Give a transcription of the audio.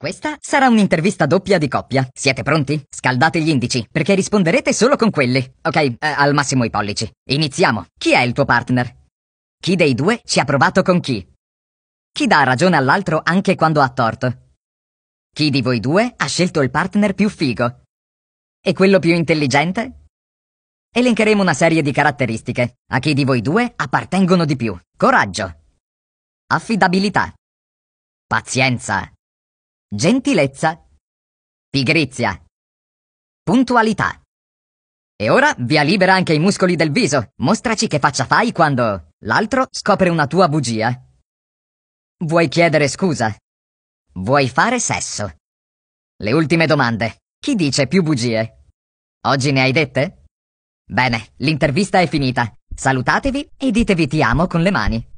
Questa sarà un'intervista doppia di coppia. Siete pronti? Scaldate gli indici, perché risponderete solo con quelli. Ok, eh, al massimo i pollici. Iniziamo. Chi è il tuo partner? Chi dei due ci ha provato con chi? Chi dà ragione all'altro anche quando ha torto? Chi di voi due ha scelto il partner più figo? E quello più intelligente? Elencheremo una serie di caratteristiche. A chi di voi due appartengono di più? Coraggio. Affidabilità. Pazienza gentilezza, pigrizia, puntualità. E ora via libera anche i muscoli del viso. Mostraci che faccia fai quando l'altro scopre una tua bugia. Vuoi chiedere scusa? Vuoi fare sesso? Le ultime domande. Chi dice più bugie? Oggi ne hai dette? Bene, l'intervista è finita. Salutatevi e ditevi ti amo con le mani.